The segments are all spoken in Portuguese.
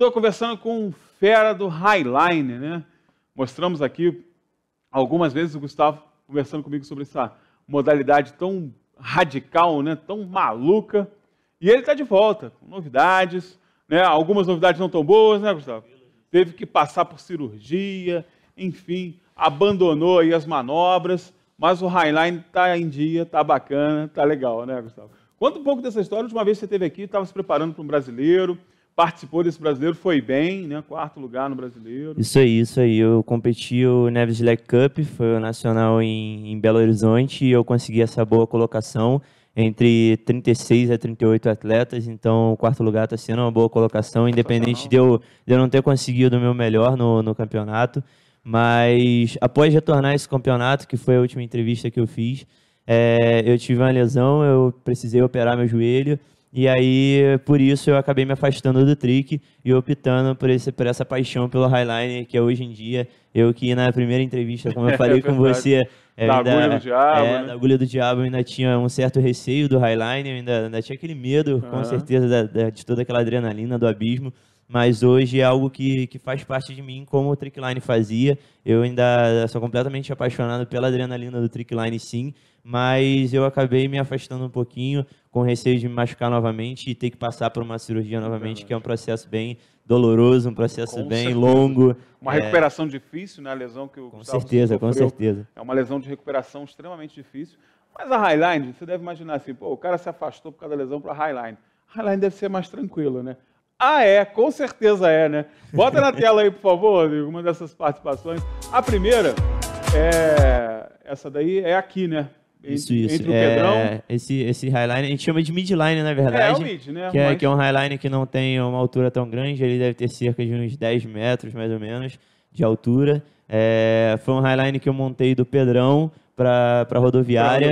Estou conversando com um fera do Highline, né? Mostramos aqui algumas vezes o Gustavo conversando comigo sobre essa modalidade tão radical, né? Tão maluca. E ele está de volta, com novidades, né? Algumas novidades não tão boas, né, Gustavo? Teve que passar por cirurgia, enfim, abandonou aí as manobras, mas o Highline está em dia, está bacana, está legal, né, Gustavo? Conta um pouco dessa história. A última vez que você esteve aqui, estava se preparando para um brasileiro, participou desse brasileiro, foi bem, né? Quarto lugar no brasileiro. Isso aí, isso aí. Eu competi o Neves Leg Cup, foi o nacional em, em Belo Horizonte, e eu consegui essa boa colocação entre 36 a 38 atletas, então o quarto lugar está sendo uma boa colocação, independente de eu, de eu não ter conseguido o meu melhor no, no campeonato. Mas após retornar esse campeonato, que foi a última entrevista que eu fiz, é, eu tive uma lesão, eu precisei operar meu joelho. E aí, por isso, eu acabei me afastando do trick e optando por, esse, por essa paixão pelo Highliner, que é hoje em dia eu que na primeira entrevista, como eu falei é com você, é, da, ainda, agulha do diabo, é, né? da agulha do diabo, eu ainda tinha um certo receio do Highliner, ainda, ainda tinha aquele medo, uhum. com certeza, da, da, de toda aquela adrenalina do abismo mas hoje é algo que, que faz parte de mim, como o Trickline fazia. Eu ainda sou completamente apaixonado pela adrenalina do Trickline, sim, mas eu acabei me afastando um pouquinho, com receio de me machucar novamente e ter que passar por uma cirurgia novamente, que é um processo bem doloroso, um processo com bem certeza. longo. Uma é... recuperação difícil, né? A lesão que o Com Gustavo certeza, com certeza. É uma lesão de recuperação extremamente difícil. Mas a Highline, você deve imaginar assim, pô, o cara se afastou por causa da lesão para a Highline. A Highline deve ser mais tranquilo, né? Ah, é, com certeza é, né? Bota na tela aí, por favor, Rodrigo, uma dessas participações. A primeira é. Essa daí é aqui, né? Entre, isso, isso. Entre o é, Pedrão. Esse, esse highline, a gente chama de midline, na verdade. É, é o mid, né? Que, é, Mas... é, que é um highline que não tem uma altura tão grande, ele deve ter cerca de uns 10 metros, mais ou menos, de altura. É, foi um highline que eu montei do Pedrão para rodoviária. Pra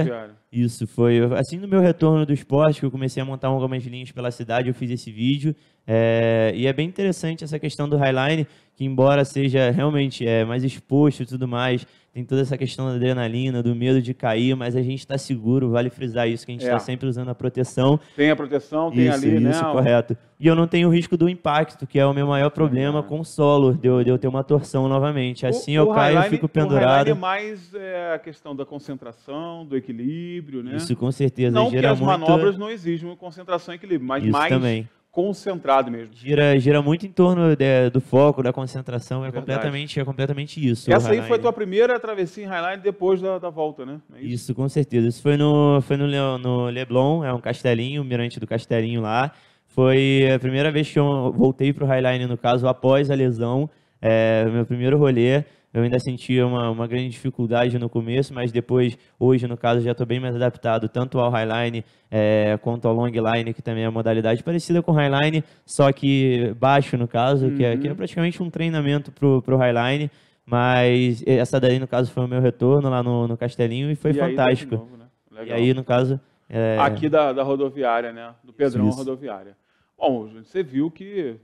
rodoviária. Isso foi assim no meu retorno do esporte que eu comecei a montar algumas linhas pela cidade. Eu fiz esse vídeo é, e é bem interessante essa questão do highline que embora seja realmente é, mais exposto e tudo mais, tem toda essa questão da adrenalina, do medo de cair, mas a gente está seguro, vale frisar isso, que a gente está é. Tá sempre usando a proteção. Tem a proteção, tem isso, ali, né, isso, né? correto. E eu não tenho o risco do impacto, que é o meu maior problema é. com o solo, de eu, de eu, ter uma torção novamente. Assim o, eu o caio e fico pendurado. O é mais é, a questão da concentração, do equilíbrio, né? Isso, com certeza. Não que as muito... manobras não exigem concentração e equilíbrio, mas isso mais... também concentrado mesmo. Gira, gira muito em torno de, do foco, da concentração, é completamente, é completamente isso. Essa aí foi a tua primeira travessia em Highline depois da, da volta, né? É isso? isso? com certeza. Isso foi no, foi no, no Leblon, é um castelinho, o mirante do castelinho lá. Foi a primeira vez que eu voltei para o Highline, no caso, após a lesão. É, meu primeiro rolê, eu ainda sentia uma, uma grande dificuldade no começo, mas depois, hoje no caso, já estou bem mais adaptado tanto ao highline é, quanto ao longline, que também é uma modalidade parecida com highline, só que baixo no caso, uhum. que, é, que, é, uhum. praticamente um treinamento para o highline. Mas essa daí, no caso, foi o meu retorno lá no, no Castelinho e foi e fantástico. Aí, novo, né? E aí, no caso. É... Aqui da, da rodoviária, né? Do Pedrão isso. Rodoviária. Bom, você viu que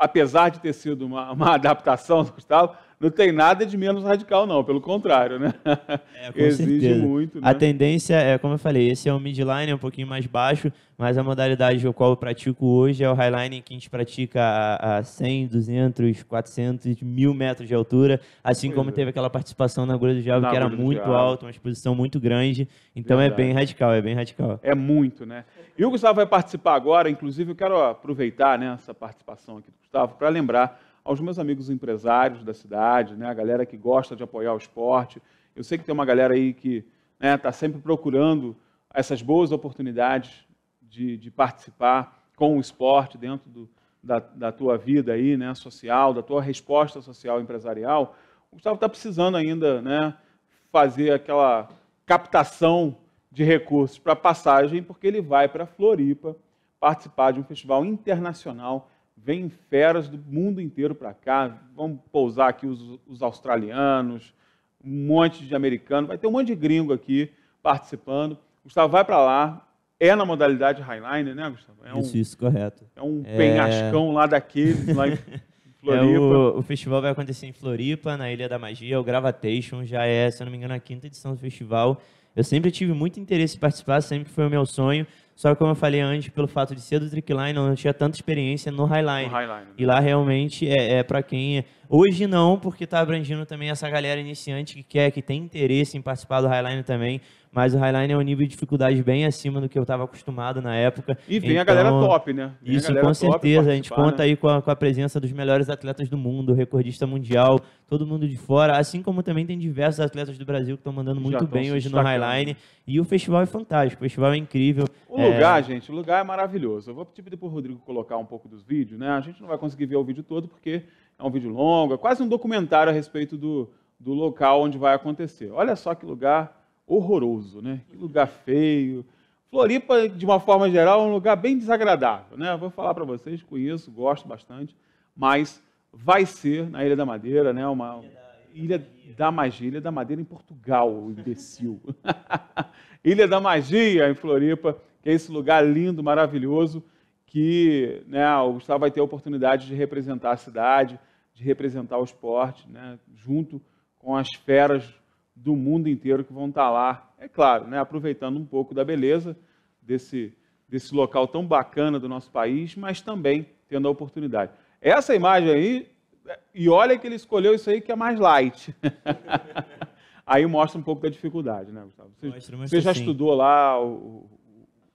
apesar de ter sido uma, uma adaptação do Gustavo, não tem nada de menos radical, não. Pelo contrário, né? É, com Exige certeza. muito. Né? A tendência é, como eu falei, esse é o midline, é um pouquinho mais baixo, mas a modalidade a qual eu pratico hoje é o highline, que a gente pratica a, a 100, 200, 400, mil metros de altura, assim como é. teve aquela participação na Agulha do Diabo, que era muito alta, uma exposição muito grande. Então é Verdade. é bem radical, é bem radical. É muito, né? E o Gustavo vai participar agora, inclusive eu quero aproveitar né, essa participação aqui do Gustavo para lembrar aos meus amigos empresários da cidade, né, a galera que gosta de apoiar o esporte. Eu sei que tem uma galera aí que está né, tá sempre procurando essas boas oportunidades de, de participar com o esporte dentro do, da, da, tua vida aí, né, social, da tua resposta social empresarial. O Gustavo está precisando ainda né, fazer aquela captação de recursos para passagem, porque ele vai para Floripa participar de um festival internacional vêm feras do mundo inteiro para cá. Vamos pousar aqui os, os australianos, um monte de americano, vai ter um monte de gringo aqui participando. Gustavo vai para lá, é na modalidade Highline, né, Gustavo? É um, isso, isso, correto. É um é... penhascão lá daqueles, lá em Floripa. É, o, o, festival vai acontecer em Floripa, na Ilha da Magia, o Gravatation já é, se eu não me engano, a quinta edição do festival. Eu sempre tive muito interesse em participar, sempre foi o meu sonho, só que, como eu falei antes, pelo fato de ser do Trickline, eu não tinha tanta experiência no Highline. No Highline. E lá realmente é, é para quem. É. Hoje não, porque está abrangindo também essa galera iniciante que quer, que tem interesse em participar do Highline também mas o Highline é um nível de dificuldade bem acima do que eu estava acostumado na época. E vem então, a galera então, top, né? Vem isso, com certeza. A gente conta né? aí com a, com a presença dos melhores atletas do mundo, recordista mundial, todo mundo de fora, assim como também tem diversos atletas do Brasil que estão mandando muito bem hoje no Highline. E o festival é fantástico, o festival é incrível. O é... lugar, gente, o lugar é maravilhoso. Eu vou pedir para o Rodrigo colocar um pouco dos vídeos, né? A gente não vai conseguir ver o vídeo todo porque é um vídeo longo, é quase um documentário a respeito do, do local onde vai acontecer. Olha só que lugar horroroso, né? Que lugar feio. Floripa, de uma forma geral, é um lugar bem desagradável, né? Vou falar para vocês, conheço, gosto bastante, mas vai ser na Ilha da Madeira, né? Uma Ilha da, Magia, Ilha da Madeira em Portugal, imbecil. Ilha da Magia em Floripa, que é esse lugar lindo, maravilhoso, que né, o Gustavo vai ter a oportunidade de representar a cidade, de representar o esporte, né? Junto com as feras do mundo inteiro que vão estar tá lá, é claro, né, aproveitando um pouco da beleza desse, desse local tão bacana do nosso país, mas também tendo a oportunidade. Essa imagem aí, é, e olha que ele escolheu isso aí que é mais light. aí mostra um pouco da dificuldade, né, Gustavo? Você, mostra, mostra você já sim. estudou lá o,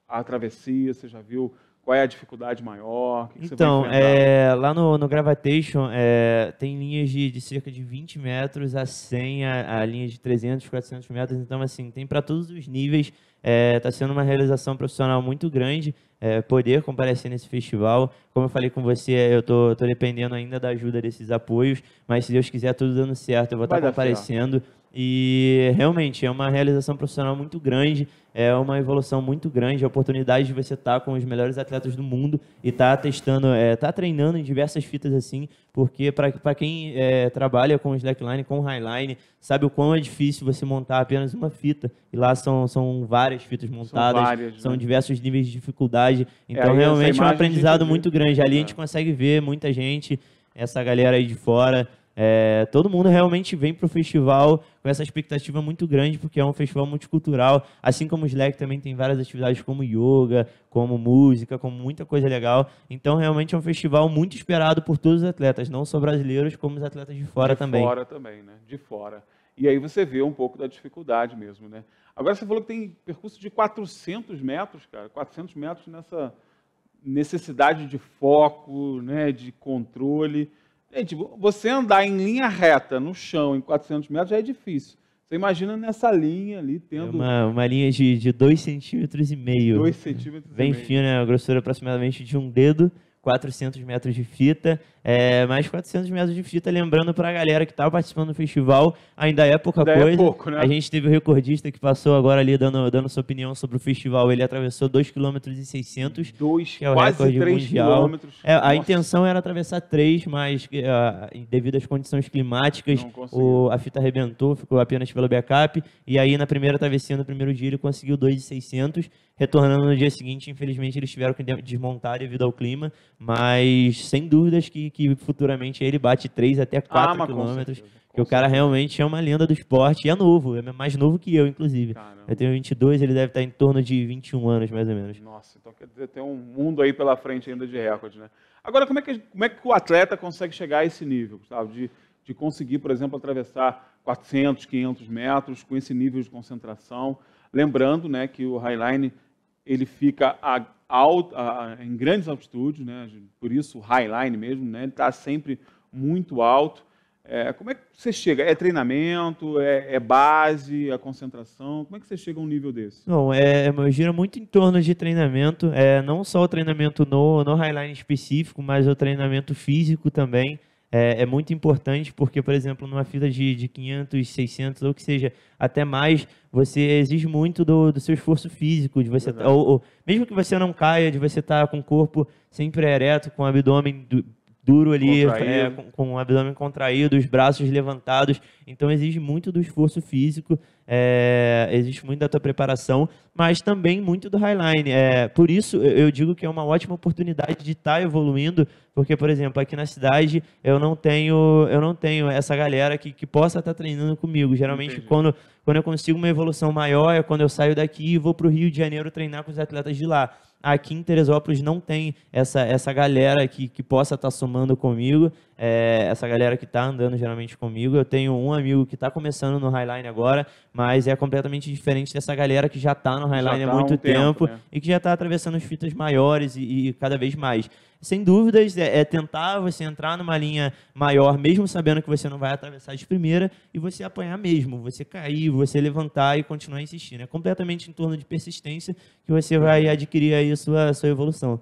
a travessia, você já viu qual é a dificuldade maior? Que que então, é, lá no, no Gravitation é, tem linhas de, de, cerca de 20 metros a 100, a, a linhas de 300, 400 metros. Então, assim, tem para todos os níveis. Está é, tá sendo uma realização profissional muito grande é, poder comparecer nesse festival. Como eu falei com você, eu tô, tô dependendo ainda da ajuda desses apoios, mas se Deus quiser, tudo dando certo, eu vou estar tá comparecendo. E realmente é uma realização profissional muito grande é uma evolução muito grande, a oportunidade de você estar com os melhores atletas do mundo e estar tá testando, é, estar tá treinando em diversas fitas assim, porque para quem é, trabalha com slackline, com highline, sabe o quão é difícil você montar apenas uma fita. E lá são, são várias fitas montadas, né? são, várias, são né? diversos níveis de dificuldade. É, então, é, realmente é um aprendizado muito grande. Ali a gente é. consegue ver muita gente, essa galera aí de fora, é, todo mundo realmente vem para o festival com essa expectativa muito grande, porque é um festival multicultural. Assim como o Slack também tem várias atividades como yoga, como música, como muita coisa legal. Então, realmente é um festival muito esperado por todos os atletas, não só brasileiros, como os atletas de fora de também. De fora também, né? De fora. E aí você vê um pouco da dificuldade mesmo, né? Agora você falou que tem percurso de 400 metros, cara. 400 metros nessa necessidade de foco, né? De controle. Gente, você andar em linha reta no chão em 400 metros já é difícil. Você imagina nessa linha ali, é tendo... É uma, uma linha de 2,5 centímetros. E meio. Dois centímetros Bem e meio. Né? a grossura aproximadamente de um dedo, 400 metros de fita, é, mais 400 metros de fita, lembrando para a galera que estava tá participando do festival, ainda é pouca ainda é coisa. É pouco, né? A gente teve o recordista que passou agora ali dando, dando sua opinião sobre o festival, ele atravessou 2,6 km, Dois, que é o quase recorde 3 mundial. É, a intenção era atravessar 3, mas uh, devido às condições climáticas, o, a fita arrebentou, ficou apenas pelo backup, e aí na primeira travessia, no primeiro dia, ele conseguiu 2,600, retornando no dia seguinte. Infelizmente, eles tiveram que desmontar devido ao clima, mas sem dúvidas que, que futuramente ele bate 3 até 4 ah, quilômetros. Que o cara realmente é uma lenda do esporte e é novo, é mais novo que eu, inclusive. Caramba. Eu tenho 22, ele deve estar em torno de 21 anos, mais ou menos. Nossa, então quer dizer, tem um mundo aí pela frente ainda de recorde, né? Agora, como é que, como é que o atleta consegue chegar a esse nível, Gustavo, De, de conseguir, por exemplo, atravessar 400, 500 metros com esse nível de concentração. Lembrando né, que o Highline ele fica a, alto, a, em grandes altitudes, né? por isso o highline mesmo, né? ele está sempre muito alto. É, como é que você chega? É treinamento? É, é base? É concentração? Como é que você chega a um nível desse? Não, é, é gira muito em torno de treinamento. É, não só o treinamento no, no highline específico, mas o treinamento físico também é, é, muito importante porque, por exemplo, numa fila de, de 500, 600 ou que seja até mais, você exige muito do, do seu esforço físico, de você, ou, ou, mesmo que você não caia, de você estar tá com o corpo sempre ereto, com o abdômen do, duro ali, é, com, com, o abdômen contraído, os braços levantados. Então exige muito do esforço físico, é, exige muito da tua preparação, mas também muito do highline. É, por isso eu digo que é uma ótima oportunidade de estar tá evoluindo, porque por exemplo aqui na cidade eu não tenho eu não tenho essa galera que, que possa estar tá treinando comigo. Geralmente quando quando eu consigo uma evolução maior é quando eu saio daqui e vou para o Rio de Janeiro treinar com os atletas de lá aqui em Teresópolis não tem essa, essa galera que, que possa estar tá somando comigo é, essa galera que está andando geralmente comigo. Eu tenho um amigo que está começando no Highline agora, mas é completamente diferente dessa galera que já está no Highline tá há muito um tempo, tempo né? e que já está atravessando as fitas maiores e, e cada vez mais sem dúvidas, é, é, tentar você entrar numa linha maior, mesmo sabendo que você não vai atravessar de primeira, e você apanhar mesmo, você cair, você levantar e continuar insistindo. É completamente em torno de persistência que você vai adquirir aí a sua, a sua evolução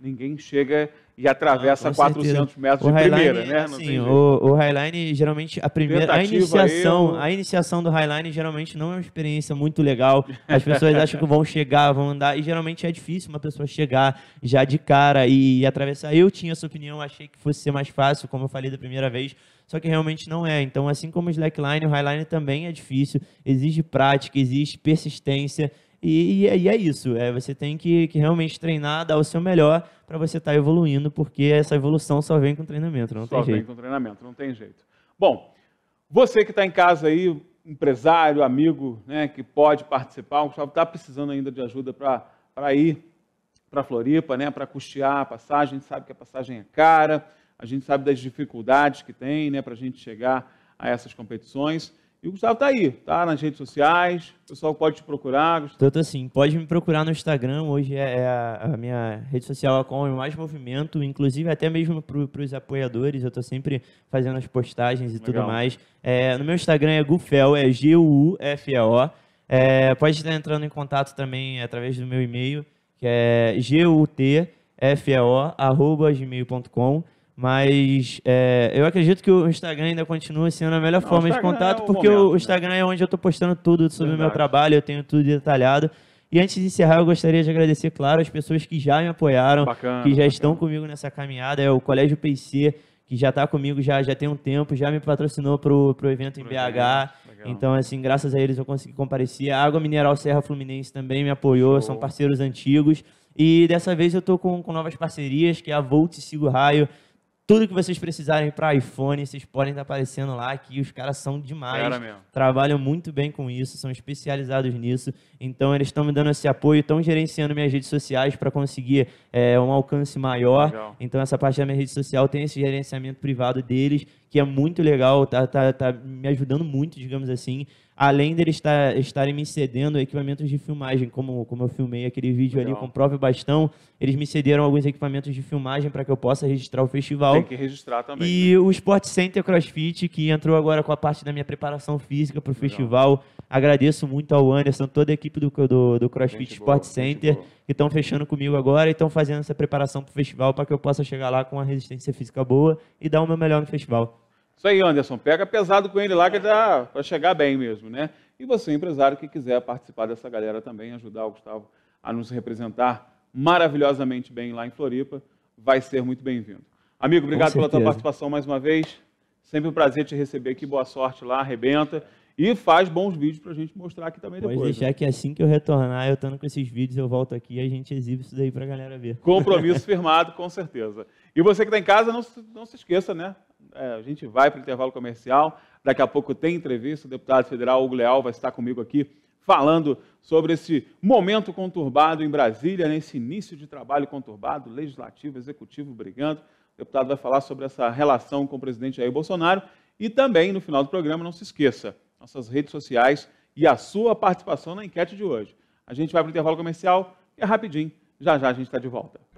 ninguém chega e atravessa ah, não, 400 metros o de Highline, primeira, né? Assim, o, o, Highline geralmente a primeira a iniciação, eu... a iniciação do Highline geralmente não é uma experiência muito legal. As pessoas acham que vão chegar, vão andar e geralmente é difícil uma pessoa chegar já de cara e, e atravessar. Eu tinha essa opinião, achei que fosse ser mais fácil, como eu falei da primeira vez, só que realmente não é. Então, assim como o slackline, o highline também é difícil, exige prática, exige persistência e, é, e, é isso. É, você tem que, que realmente treinar, dar o seu melhor para você estar tá evoluindo, porque essa evolução só vem com treinamento, não só tem jeito. Só vem com treinamento, não tem jeito. Bom, você que está em casa aí, empresário, amigo, né, que pode participar, o Gustavo está precisando ainda de ajuda para ir para Floripa, né, para custear a passagem. A gente sabe que a passagem é cara, a gente sabe das dificuldades que tem né, para a gente chegar a essas competições. E o Gustavo tá aí, tá? Nas redes sociais, o pessoal pode te procurar. Gustavo. Tanto assim, pode me procurar no Instagram, hoje é, é a, a minha rede social com mais movimento, inclusive até mesmo para os apoiadores, eu tô sempre fazendo as postagens e Legal. tudo mais. É, no meu Instagram é Gufel, é G-U-F-E-O. É, pode estar entrando em contato também através do meu e-mail, que é gutfeo.gmail.com. Mas é, eu acredito que o Instagram ainda continua sendo a melhor Não, forma de contato, é o porque momento, o né? Instagram né? é onde eu estou postando tudo sobre o meu trabalho, eu tenho tudo detalhado. E antes de encerrar, eu gostaria de agradecer, claro, as pessoas que já me apoiaram, bacana, que já bacana. estão comigo nessa caminhada. É o Colégio PC, que já está comigo já, já tem um tempo, já me patrocinou para o evento em BH. Legal. Então, assim, graças a eles eu consegui comparecer. A Água Mineral Serra Fluminense também me apoiou, Show. são parceiros antigos. E dessa vez eu estou com, com novas parcerias, que é a Volt Sigo Raio, tudo que vocês precisarem para iPhone, vocês podem estar tá aparecendo lá, que os caras são demais. Cara mesmo. Trabalham muito bem com isso, são especializados nisso. Então, eles estão me dando esse apoio, estão gerenciando minhas redes sociais para conseguir é, um alcance maior. Legal. Então, essa parte da minha rede social tem esse gerenciamento privado deles que é muito legal, tá, tá, tá me ajudando muito, digamos assim. Além deles estar, estarem me cedendo equipamentos de filmagem, como, como eu filmei aquele vídeo legal. ali com o próprio bastão, eles me cederam alguns equipamentos de filmagem para que eu possa registrar o festival. Tem que registrar também. E né? o Sport Center CrossFit, que entrou agora com a parte da minha preparação física para o festival. Agradeço muito ao Anderson, toda a equipe do, do, do CrossFit gente Sport boa, Center que estão fechando comigo agora e estão fazendo essa preparação para o festival para que eu possa chegar lá com uma resistência física boa e dar o meu melhor no festival. Isso aí, Anderson. Pega pesado com ele lá que dá para chegar bem mesmo, né? E você, empresário, que quiser participar dessa galera também, ajudar o Gustavo a nos representar maravilhosamente bem lá em Floripa, vai ser muito bem-vindo. Amigo, obrigado pela tua participação mais uma vez. Sempre um prazer te receber aqui. Boa sorte lá, arrebenta. E faz bons vídeos pra gente mostrar aqui também depois. Pode deixar né? que assim que eu retornar, eu estando com esses vídeos, eu volto aqui e a gente exibe isso daí pra galera ver. Compromisso firmado, com certeza. E você que está em casa, não, não se esqueça, né? É, a gente vai para o intervalo comercial. Daqui a pouco tem entrevista. O deputado federal Hugo Leal vai estar comigo aqui falando sobre esse momento conturbado em Brasília, nesse né? início de trabalho conturbado, legislativo, executivo brigando. O deputado vai falar sobre essa relação com o presidente Jair Bolsonaro. E também, no final do programa, não se esqueça, nossas redes sociais e a sua participação na enquete de hoje. A gente vai para o intervalo comercial e é rapidinho. Já já a gente está de volta.